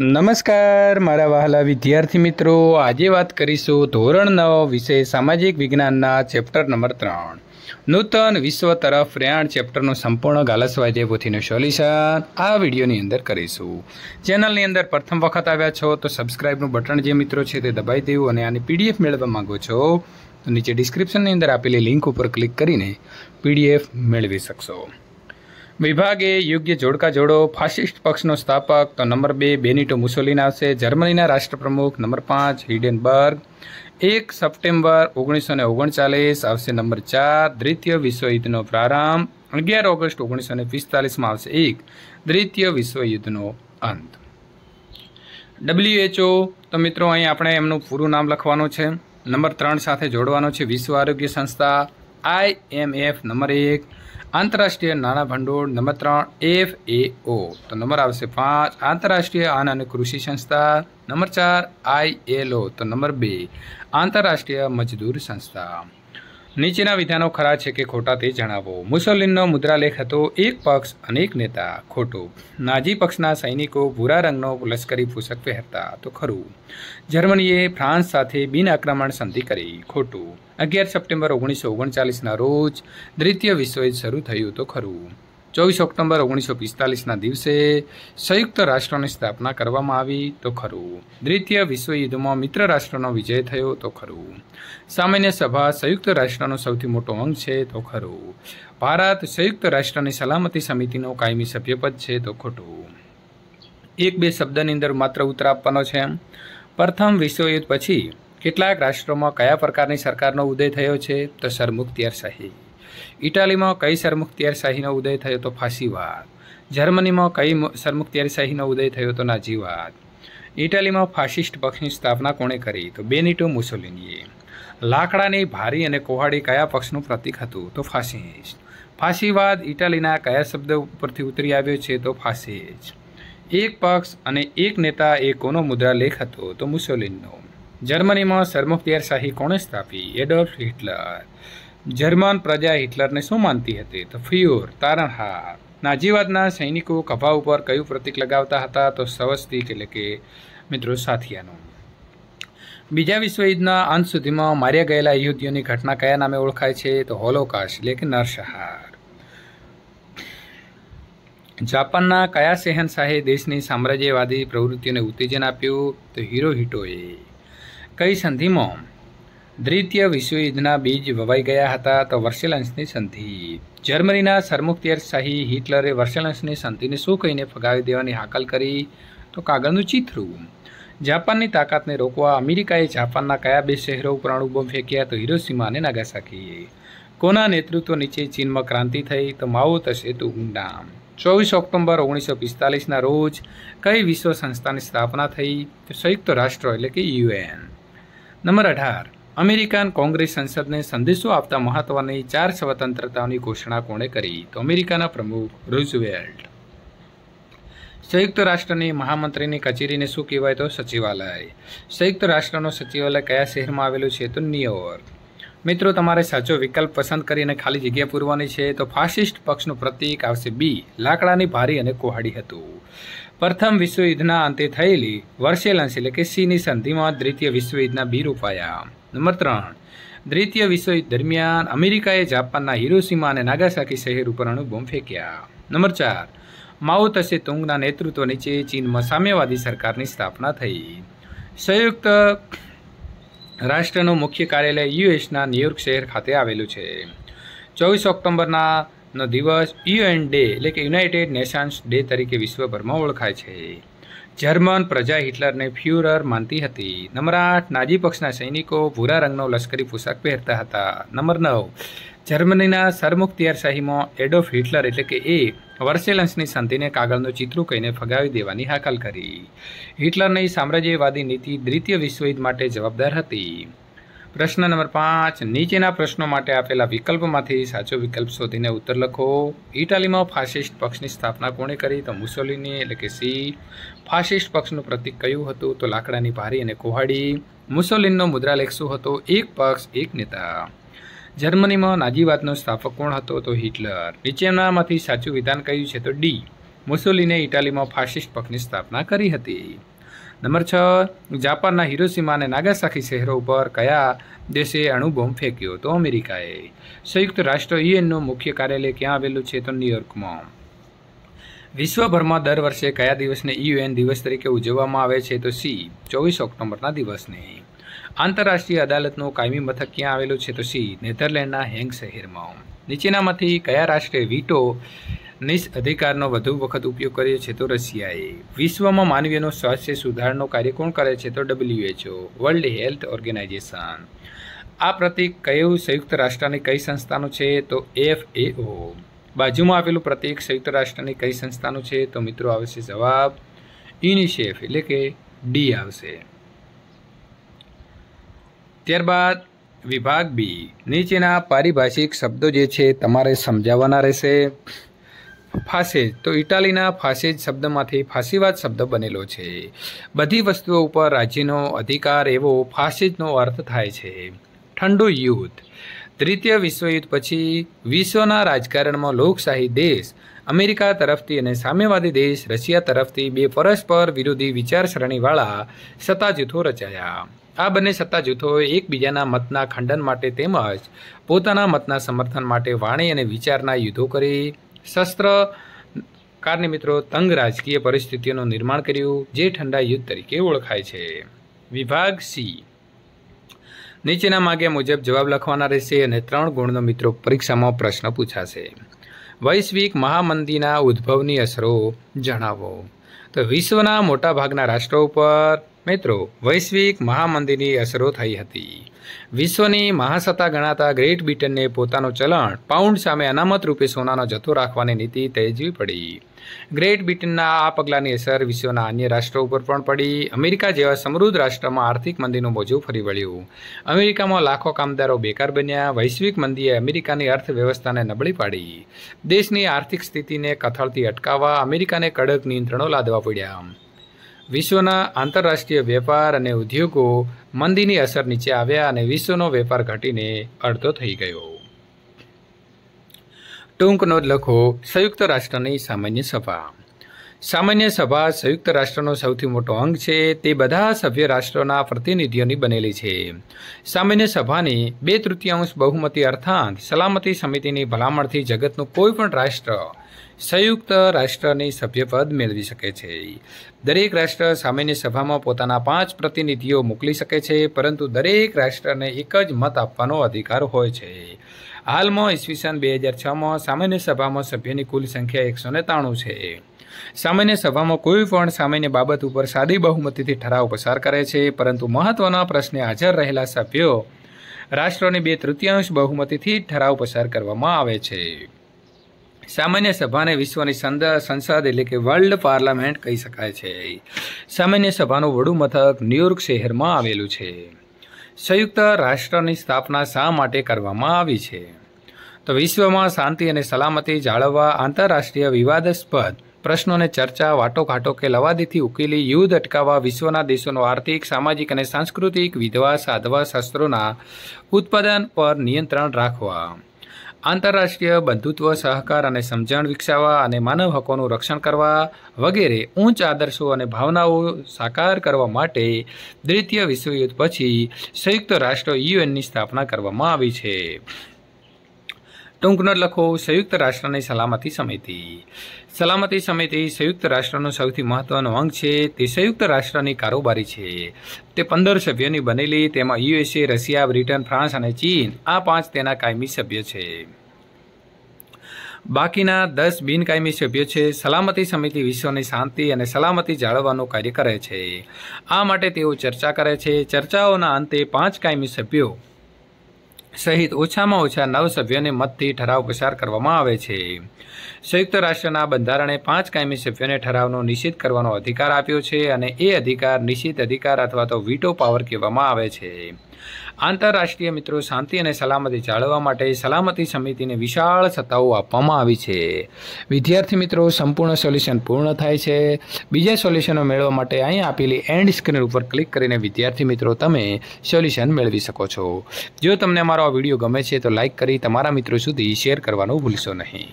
નમસ્કાર મારા વહાલા વિદ્યાર્થી મિત્રો આજે વાત કરીશું ધોરણ નવ વિષય સામાજિક વિજ્ઞાનના ચેપ્ટર નંબર ત્રણ નૂતન વિશ્વ તરફ રેણ ચેપ્ટરનું સંપૂર્ણ ગાલસવાય પોથીનું સોલ્યુશન આ વિડીયોની અંદર કરીશું ચેનલની અંદર પ્રથમ વખત આવ્યા છો તો સબસ્ક્રાઈબનું બટન જે મિત્રો છે તે દબાઈ દેવું અને આની પીડીએફ મેળવવા માગો છો તો નીચે ડિસ્ક્રિપ્શનની અંદર આપેલી લિંક ઉપર ક્લિક કરીને પીડીએફ મેળવી શકશો વિભાગે યોગ્ય જોડકા જોડો ફાસિસ્ટ પક્ષનો સ્થાપક તો નંબર બે બેનિટો મુસોલિન આવશે જર્મનીના રાષ્ટ્રપ્રમુખ નંબર પાંચ હિડેનબર્ગ એક સપ્ટેમ્બર ઓગણીસો ને ઓગણચાલીસ આવશે નંબર ચાર દ્વિતીય વિશ્વયુદ્ધનો પ્રારંભ અગિયાર ઓગસ્ટ ઓગણીસો ને પિસ્તાલીસમાં આવશે એક દ્વિતીય વિશ્વયુદ્ધનો અંત ડબલ્યુએચઓ તો મિત્રો અહીં આપણે એમનું પૂરું નામ લખવાનું છે નંબર ત્રણ સાથે જોડવાનો છે વિશ્વ આરોગ્ય સંસ્થા આઈ એમ એફ નંબર એક આંતરરાષ્ટ્રીય નાણાં ભંડોળ નંબર ત્રણ એફ એ ઓ તો નંબર આવશે પાંચ આંતરરાષ્ટ્રીય આન અને કૃષિ સંસ્થા નંબર ચાર આઈ એલ ઓ તો નંબર બે આંતરરાષ્ટ્રીય મજદૂર સંસ્થા નીચેના વિધાનો ખરા છે કે ખોટા તે જણાવો મુસોલિનનો મુદ્રાલેખ હતો એક પક્ષ અનેક નેતા ખોટું નાજી પક્ષના સૈનિકો ભૂરા રંગનો લશ્કરી પોષક પહેરતા તો ખરું જર્મનીએ ફ્રાન્સ સાથે બિન આક્રમણ સંધિ કરી ખોટું અગિયાર સપ્ટેમ્બર ઓગણીસો ઓગણચાલીસના રોજ દ્વિતીય વિશ્વયુદ્ધ શરૂ થયું તો ખરું ચોવીસ ઓક્ટોબર ઓગણીસો પિસ્તાલીસના દિવસે સંયુક્ત રાષ્ટ્રોની સ્થાપના કરવામાં આવી તો ખરું દ્વિતીય વિશ્વયુદ્ધમાં મિત્ર રાષ્ટ્રનો વિજય થયો તો ખરું સામાન્ય સભા સંયુક્ત રાષ્ટ્રનો સૌથી મોટો અંગ છે તો ખરું ભારત સંયુક્ત રાષ્ટ્રની સલામતી સમિતિનો કાયમી સભ્યપદ છે તો ખોટું એક બે શબ્દની અંદર માત્ર ઉત્તર આપવાનો છે પ્રથમ વિશ્વયુદ્ધ પછી કેટલાક રાષ્ટ્રોમાં કયા પ્રકારની સરકારનો ઉદય થયો છે તો સરમુખ સરમુખત્યારશાહી ઇટાલીમાં કઈ શાહીનો ઉદય થયો તો ફાંસીવાદ જર્મનીમાં કઈ શાહીનો ઉદય થયો તો નાજીવાદ ઇટાલીમાં ફાસિસ્ટ પક્ષની સ્થાપના કોણે કરી તો બેનિટો મુસોલિનીએ લાકડાની ભારી અને કોહાડી કયા પક્ષનું પ્રતીક હતું તો ફાસિસ્ટ ફાંસીવાદ ઇટાલીના કયા શબ્દ ઉપરથી ઉતરી આવ્યો છે તો ફાસિસ્ટ એક પક્ષ અને એક નેતા એ કોનો મુદ્રાલેખ હતો તો મુસોલિનનો જર્મનીમાં શાહી કોણે સ્થાપી એડોલ્ફ હિટલર જર્મન પ્રજા હિટલરને શું માનતી હતી તો ફ્યુર તારણહાર નાજીવાદના સૈનિકો કભા ઉપર કયું પ્રતીક લગાવતા હતા તો સવસ્તિક એટલે કે મિત્રો સાથિયાનું બીજા વિશ્વયુદ્ધના અંત સુધીમાં માર્યા ગયેલા યુદ્ધીઓની ઘટના કયા નામે ઓળખાય છે તો હોલોકાશ એટલે કે નરસહાર જાપાનના કયા શહેનશાહે દેશની સામ્રાજ્યવાદી પ્રવૃત્તિઓને ઉત્તેજન આપ્યું તો હિરોહિટોએ કઈ સંધિમાં દ્વિતીય વિશ્વયુદ્ધના બીજ વવાઈ ગયા હતા તો વર્સેલન્સની સંધિ જર્મનીના શાહી હિટલરે વર્સેલન્સની સંધિને શું કહીને ફગાવી દેવાની હાકલ કરી તો કાગળનું ચિત્રું જાપાનની તાકાતને રોકવા અમેરિકાએ જાપાનના કયા બે શહેરો ઉપર અણુબોમ્બ ફેંક્યા તો હિરોસીમા અને નાગાસાકીએ કોના નેતૃત્વ નીચે ચીનમાં ક્રાંતિ થઈ તો માઓ થશે તો ઊંડા ચોવીસ ઓક્ટોબર ઓગણીસો પિસ્તાલીસના રોજ કઈ વિશ્વ સંસ્થાની સ્થાપના થઈ તો સંયુક્ત રાષ્ટ્ર એટલે કે યુએન નંબર અઢાર અમેરિકન કોંગ્રેસ સંસદને સંદેશો આપતા મહત્વની ચાર સ્વતંત્રતાઓની ઘોષણા કોણે કરી તો અમેરિકાના પ્રમુખ રૂઝવેલ્ટ સંયુક્ત રાષ્ટ્રની મહામંત્રીની કચેરીને શું કહેવાય તો સચિવાલય સંયુક્ત રાષ્ટ્રનો સચિવાલય કયા શહેરમાં આવેલું છે તો ન્યુયોર્ક મિત્રો તમારે સાચો વિકલ્પ પસંદ કરીને ખાલી જગ્યા પૂરવાની છે તો ફાસિસ્ટ પક્ષનું પ્રતિક આવશે બી લાકડાની ભારી અને કોહાડી હતું પ્રથમ વિશ્વયુદ્ધના અંતે થયેલી વર્ષેલન્સ એટલે કે સીની સંધિમાં દ્વિતીય વિશ્વયુદ્ધના બી રૂપાયા નંબર ત્રણ દ્વિતીય વિશ્વયુદ્ધ દરમિયાન અમેરિકાએ જાપાનના હિરોસીમા અને નાગાસાકી શહેર ઉપર અણુબોમ્બ ફેંક્યા નંબર ચાર માઓ તસે તુંગના નેતૃત્વ નીચે ચીનમાં સામ્યવાદી સરકારની સ્થાપના થઈ સંયુક્ત રાષ્ટ્રનું મુખ્ય કાર્યાલય યુએસના ન્યુયોર્ક શહેર ખાતે આવેલું છે ચોવીસ ઓક્ટોબરના નો દિવસ યુએન ડે એટલે કે યુનાઇટેડ નેશન્સ ડે તરીકે વિશ્વભરમાં ઓળખાય છે જર્મન પ્રજા હિટલરને ફ્યુરર માનતી હતી નંબર આઠ નાજી પક્ષના સૈનિકો ભૂરા રંગનો લશ્કરી પોશાક પહેરતા હતા નંબર નવ જર્મનીના સરમુખત્યારશાહીમાં એડોફ હિટલર એટલે કે એ વર્સેલન્સની સંધિને કાગળનું ચિત્રો કહીને ફગાવી દેવાની હાકલ કરી હિટલરની સામ્રાજ્યવાદી નીતિ દ્વિતીય વિશ્વયુદ્ધ માટે જવાબદાર હતી પ્રશ્ન નંબર પાંચ નીચેના પ્રશ્નો માટે આપેલા વિકલ્પમાંથી સાચો વિકલ્પ શોધીને ઉત્તર લખો ઇટાલીમાં ફાસિસ્ટ પક્ષની સ્થાપના કોણે કરી તો મુસોલિની એટલે કે સી ફાસિસ્ટ પક્ષનું પ્રતિક કયું હતું તો લાકડાની ભારી અને કોહાડી મુસોલિનનો મુદ્રાલેખ શું હતો એક પક્ષ એક નેતા જર્મનીમાં નાજીવાદનો સ્થાપક કોણ હતો તો હિટલર નીચેનામાંથી સાચું વિધાન કહ્યું છે તો ડી મુસોલીને ઇટાલીમાં ફાસિસ્ટ પક્ષની સ્થાપના કરી હતી નંબર છ જાપાનના હિરોસીમા અને નાગાસાખી શહેરો ઉપર કયા દેશે અણુબોમ્બ ફેંક્યો તો અમેરિકાએ સંયુક્ત રાષ્ટ્ર યુએનનું મુખ્ય કાર્યાલય ક્યાં આવેલું છે તો ન્યુયોર્કમાં વિશ્વભરમાં દર વર્ષે કયા દિવસને યુએન દિવસ તરીકે ઉજવવામાં આવે છે તો સી ચોવીસ ઓક્ટોબરના દિવસને આંતરરાષ્ટ્રીય અદાલતનું કાયમી મથક ક્યાં આવેલું છે તો સી નેધરલેન્ડના હેંગ શહેરમાં નીચેનામાંથી કયા રાષ્ટ્રે વીટો નિસ અધિકારનો વધુ વખત ઉપયોગ કર્યો છે તો રશિયાએ વિશ્વમાં માનવીયનો સ્વાસ્થ્ય સુધારનો કાર્ય કોણ કરે છે તો ડબલ્યુએચઓ વર્લ્ડ હેલ્થ ઓર્ગેનાઇઝેશન આ પ્રતિક કયું સંયુક્ત રાષ્ટ્રની કઈ સંસ્થાનું છે તો એફ એ ઓ બાજુમાં આવેલું પ્રતિક સંયુક્ત રાષ્ટ્રની કઈ સંસ્થાનું છે તો મિત્રો આવશે જવાબ યુનિસેફ એટલે કે ડી આવશે ત્યારબાદ વિભાગ બી નીચેના પારિભાષિક શબ્દો જે છે તમારે સમજાવવાના રહેશે ફાસેજ તો ઇટાલીના ફાસેજ શબ્દમાંથી ફાંસીવાદ શબ્દ બનેલો છે બધી વસ્તુઓ ઉપર રાજ્યનો અધિકાર એવો ફાસેજનો અર્થ થાય છે ઠંડુ યુદ્ધ દ્વિતીય વિશ્વયુદ્ધ પછી વિશ્વના રાજકારણમાં લોકશાહી દેશ અમેરિકા તરફથી અને સામ્યવાદી દેશ રશિયા તરફથી બે પરસ્પર વિરોધી વિચારસરણીવાળા સત્તા જૂથો રચાયા આ બંને સત્તા જૂથોએ એકબીજાના મતના ખંડન માટે તેમજ પોતાના મતના સમર્થન માટે વાણી અને વિચારના યુદ્ધો કરી શસ્ત્ર કારને મિત્રો તંગ રાજકીય પરિસ્થિતિઓનું નિર્માણ કર્યું જે ઠંડા યુદ્ધ તરીકે ઓળખાય છે વિભાગ સી નીચેના માગ્યા મુજબ જવાબ લખવાના રહેશે અને ત્રણ ગુણનો મિત્રો પરીક્ષામાં પ્રશ્ન પૂછાશે વૈશ્વિક મહામંદીના ઉદ્ભવની અસરો જણાવો તો વિશ્વના મોટાભાગના રાષ્ટ્રો ઉપર મિત્રો વૈશ્વિક મહામંદીની અસરો થઈ હતી વિશ્વની મહાસત્તા ગણાતા ગ્રેટ બ્રિટનને પોતાનું ચલણ પાઉન્ડ સામે અનામત રૂપે સોનાનો જથ્થો રાખવાની નીતિ તેજવી પડી ગ્રેટ બ્રિટનના આ પગલાંની અસર વિશ્વના અન્ય રાષ્ટ્રો ઉપર પણ પડી અમેરિકા જેવા સમૃદ્ધ રાષ્ટ્રમાં આર્થિક મંદીનું મોજું ફરી વળ્યું અમેરિકામાં લાખો કામદારો બેકાર બન્યા વૈશ્વિક મંદીએ અમેરિકાની અર્થવ્યવસ્થાને નબળી પાડી દેશની આર્થિક સ્થિતિને કથળથી અટકાવવા અમેરિકાને કડક નિયંત્રણો લાદવા પડ્યા વિશ્વના આંતરરાષ્ટ્રીય વેપાર અને ઉદ્યોગો મંદીની અસર નીચે આવ્યા અને વિશ્વનો વેપાર ઘટીને અડધો થઈ ગયો ટૂંકનો લખો સંયુક્ત રાષ્ટ્રની સામાન્ય સભા સામાન્ય સભા સંયુક્ત રાષ્ટ્રનો સૌથી મોટો અંગ છે તે બધા સભ્ય રાષ્ટ્રોના પ્રતિનિધિઓની બનેલી છે સામાન્ય સભાની બે તૃતીયાંશ બહુમતી અર્થાત સલામતી સમિતિની ભલામણથી જગતનું કોઈ પણ રાષ્ટ્ર સંયુક્ત રાષ્ટ્રની સભ્યપદ મેળવી શકે છે દરેક રાષ્ટ્ર સામાન્ય સભામાં પોતાના પાંચ પ્રતિનિધિઓ મોકલી શકે છે પરંતુ દરેક રાષ્ટ્રને એક જ મત આપવાનો અધિકાર હોય છે હાલમાં ઈસવીસન બે હજાર છમાં સામાન્ય સભામાં સભ્યની કુલ સંખ્યા એકસો ને ત્રાણું છે સામાન્ય સભામાં કોઈ પણ સામાન્ય બાબત ઉપર સાદી બહુમતીથી ઠરાવ પસાર કરે છે પરંતુ મહત્વના પ્રશ્ને હાજર રહેલા સભ્યો રાષ્ટ્રોની બે તૃતીયાંશ બહુમતીથી ઠરાવ પસાર કરવામાં આવે છે સામાન્ય સભાને વિશ્વની સંસદ એટલે કે વર્લ્ડ પાર્લામેન્ટ કહી શકાય છે સામાન્ય સભાનું વડું મથક ન્યુયોર્ક શહેરમાં આવેલું છે સંયુક્ત રાષ્ટ્રની સ્થાપના શા માટે કરવામાં આવી છે તો વિશ્વમાં શાંતિ અને સલામતી જાળવવા આંતરરાષ્ટ્રીય વિવાદાસ્પદ પ્રશ્નોને ચર્ચા વાટોઘાટો કે લવાદીથી ઉકેલી યુદ્ધ અટકાવવા વિશ્વના દેશોનો આર્થિક સામાજિક અને સાંસ્કૃતિક વિધવા સાધવા શસ્ત્રોના ઉત્પાદન પર નિયંત્રણ રાખવા આંતરરાષ્ટ્રીય બંધુત્વ સહકાર અને સમજણ વિકસાવવા અને માનવ હકોનું રક્ષણ કરવા વગેરે ઉચ્ચ આદર્શો અને ભાવનાઓ સાકાર કરવા માટે દ્વિતીય વિશ્વયુદ્ધ પછી સંયુક્ત રાષ્ટ્ર યુએનની સ્થાપના કરવામાં આવી છે ટૂંક લખો સંયુક્ત રાષ્ટ્રની સલામતી સમિતિ સલામતી સમિતિ સંયુક્ત રાષ્ટ્રનો સૌથી મહત્વનો અંગ છે તે સંયુક્ત રાષ્ટ્રની કારોબારી છે તે પંદર સભ્યોની બનેલી તેમાં યુએસએ રશિયા બ્રિટન ફ્રાન્સ અને ચીન આ પાંચ તેના કાયમી સભ્ય છે બાકીના દસ બિનકાયમી સભ્યો છે સલામતી સમિતિ વિશ્વની શાંતિ અને સલામતી જાળવવાનું કાર્ય કરે છે આ માટે તેઓ ચર્ચા કરે છે ચર્ચાઓના અંતે પાંચ કાયમી સભ્યો સહિત ઓછામાં ઓછા નવ સભ્યોને મતથી ઠરાવ પસાર કરવામાં આવે છે સંયુક્ત રાષ્ટ્રના બંધારણે પાંચ કાયમી સભ્યોને ઠરાવનો નિશ્ચિત કરવાનો અધિકાર આપ્યો છે અને એ અધિકાર નિશ્ચિત અધિકાર અથવા તો વીટો પાવર કહેવામાં આવે છે આંતરરાષ્ટ્રીય મિત્રો શાંતિ અને સલામતી જાળવવા માટે સલામતી સમિતિને વિશાળ સત્તાઓ આપવામાં આવી છે વિદ્યાર્થી મિત્રો સંપૂર્ણ સોલ્યુશન પૂર્ણ થાય છે બીજા સોલ્યુશનો મેળવવા માટે અહીં આપેલી એન્ડ સ્ક્રીન ઉપર ક્લિક કરીને વિદ્યાર્થી મિત્રો તમે સોલ્યુશન મેળવી શકો છો જો તમને મારો આ વિડીયો ગમે છે તો લાઇક કરી તમારા મિત્રો સુધી શેર કરવાનું ભૂલશો નહીં